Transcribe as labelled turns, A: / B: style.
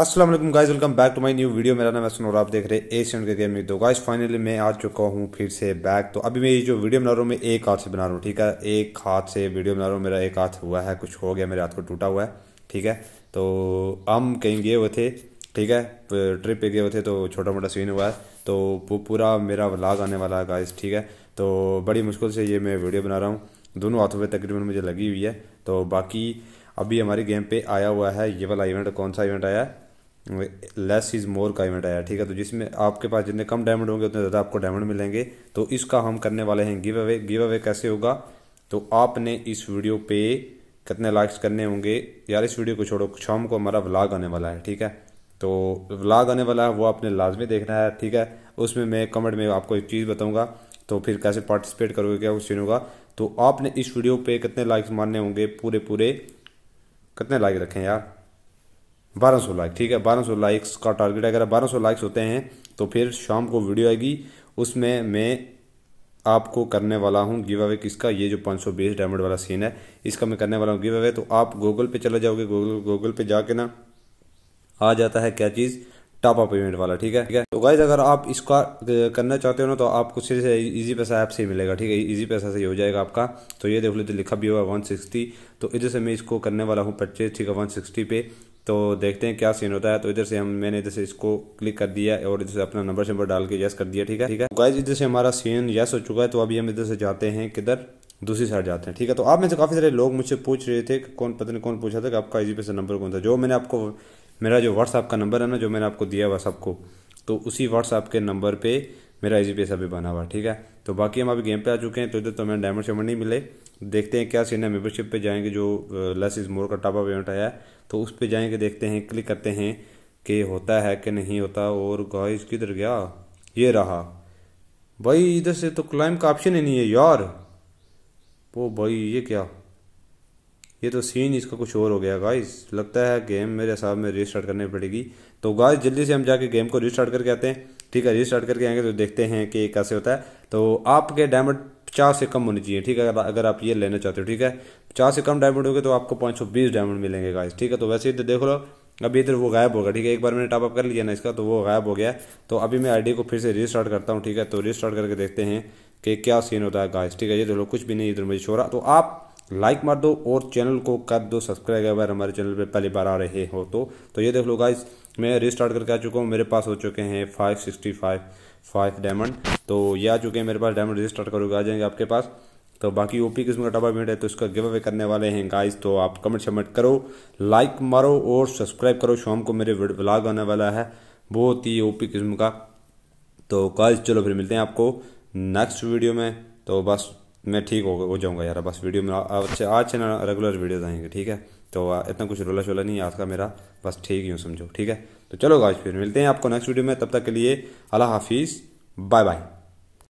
A: Aslam guys welcome back to my new video मेरा नाम है और आप देख रहे हैं एशियन के में तो गाइज फाइनली मैं आ चुका हूँ फिर से बैक तो अभी मैं ये जो वीडियो बना रहा हूँ मैं एक हाथ से बना रहा हूँ ठीक है एक हाथ से वीडियो बना रहा हूँ मेरा एक हाथ हुआ है कुछ हो गया मेरे हाथ को टूटा हुआ है ठीक है तो हम कहीं गए हुए थे ठीक है ट्रिप पे गए हुए थे तो छोटा मोटा सीन हुआ है तो पूरा मेरा व्लाग आने वाला है गाइज ठीक है तो बड़ी मुश्किल से ये मैं वीडियो बना रहा हूँ दोनों हाथों पर तकरीबन मुझे लगी हुई है तो बाकी अभी हमारे गेम पे आया हुआ है ये वाला इवेंट कौन सा इवेंट आया है लेस इज़ मोर का इवेंट आया ठीक है तो जिसमें आपके पास जितने कम डायमंड होंगे उतने ज़्यादा आपको डायमंड मिलेंगे तो इसका हम करने वाले हैं गिव अवे गिव अवे कैसे होगा तो आपने इस वीडियो पे कितने लाइक्स करने होंगे यार इस वीडियो को छोड़ो शाम को हमारा व्लाग आने वाला है ठीक है तो व्लाग आने वाला है वो आपने लाजमी देखना है ठीक है उसमें मैं कमेंट में आपको एक चीज़ बताऊँगा तो फिर कैसे पार्टिसिपेट करोगे क्या क्वेश्चन होगा तो आपने इस वीडियो पे कितने लाइक्स मारने होंगे पूरे पूरे कितने लाइक रखें यार बारह सौ लाइक ठीक है बारह सौ लाइक्स का टारगेट अगर बारह सौ लाइक्स होते हैं तो फिर शाम को वीडियो आएगी उसमें मैं आपको करने वाला हूँ गिव अवे किसका ये जो पाँच सौ बीस डायमंड वाला सीन है इसका मैं करने वाला हूँ गिव अवे तो आप गूगल पे चले जाओगे गूगल गूगल पे जाके ना आ जाता है क्या चीज़ टॉप अप इवेंट वाला ठीक है ठीक है तो गाइज अगर आप इसका करना चाहते हो ना तो आपको सिर्फ इजी पैसा ऐप से ही मिलेगा ठीक है इजी पैसा से ही हो जाएगा आपका तो ये देख लेते लिखा भी हुआ वन सिक्सटी तो इधर से मैं इसको करने वाला हूँ परचेज ठीक है वन सिक्सटी पे तो देखते हैं क्या सीन होता है तो इधर से हम मैंने इधर से इसको क्लिक कर दिया और इधर से अपना नंबर शंबर डाल के यस कर दिया ठीक है ठीक है तो गाइज इधर से हमारा सीन यस हो चुका है तो अभी हम इधर से जाते हैं किधर दूसरी साइड जाते हैं ठीक है तो आप में से काफ़ी सारे लोग मुझसे पूछ रहे थे कौन पता नहीं कौन पूछा था कि आपका इजी पे से नंबर कौन था जो मैंने आपको मेरा जो व्हाट्सअप का नंबर है ना जो मैंने आपको दिया व्हाट्सअप को तो उसी व्हाट्सअप के नंबर पर मेरा इजी पैसा भी बना हुआ ठीक है तो बाकी हम अभी गेम पे आ चुके हैं तो इधर तो हमें डायमंड शेमंड नहीं मिले देखते हैं क्या सीन है मेम्बरशिप पे जाएंगे जो लेस इज मोर का टापा इवेंट आया तो उस पर जाएंगे देखते हैं क्लिक करते हैं कि होता है कि नहीं होता और गॉइज किधर गया ये रहा भाई इधर से तो क्लाइम का ऑप्शन ही नहीं है यार वो भाई ये क्या ये तो सीन इसका कुछ और हो गया गाइस लगता है गेम मेरे हिसाब में रिस्टार्ट करनी पड़ेगी तो गाइस जल्दी से हम जाके गेम को रिस्टार्ट करके आते हैं ठीक है रिस्टार्ट करके आएंगे तो देखते हैं कि कैसे होता है तो आपके डायमंड पचास से कम होने चाहिए ठीक है अगर आप ये लेना चाहते हो ठीक है पचास से कम डायमंड होंगे तो आपको पाँच सौ बीस डायमंड मिलेंगे गाइस ठीक है तो वैसे इधर तो देख लो अभी इधर वो गायब होगा ठीक है एक बार मैंने टॉपअप कर लिया ना इसका तो वो गायब हो गया तो अभी मैं आईडी को फिर से रिस्टार्ट करता हूँ ठीक है तो रिस्टार्ट करके देखते हैं कि क्या सीन होता है गाइस ठीक है ये देख तो लो कुछ भी नहीं इधर मुझे छोड़ा तो आप लाइक मार दो और चैनल को कर दो सब्सक्राइब अगर हमारे चैनल पे पहली बार आ रहे हो तो तो ये देख लो गाइस मैं रिस्टार्ट करके आ चुका हूँ मेरे पास हो चुके हैं five sixty five five diamond तो ये आ चुके हैं मेरे पास डायमंड रिस्टार्ट करोगे आ जाएंगे आपके पास तो बाकी ओपी किस्म का डबा इवेंट है तो इसका गिव अवे करने वाले हैं गाइज तो आप कमेंट शमेंट करो लाइक मारो और सब्सक्राइब करो शाम को मेरे ब्लॉग आने वाला है बहुत ही पी किस्म का तो गाइज चलो फिर मिलते हैं आपको नेक्स्ट वीडियो में तो बस मैं ठीक हो हो जाऊँगा यार बस वीडियो में अच्छा आज ना रेगुलर वीडियोज आएंगे ठीक है तो इतना कुछ रोला शोला नहीं आज का मेरा बस ठीक ही हूँ समझो ठीक है तो चलो गाइस फिर मिलते हैं आपको नेक्स्ट वीडियो में तब तक के लिए अल्लाह हाफिज़ बाय बाय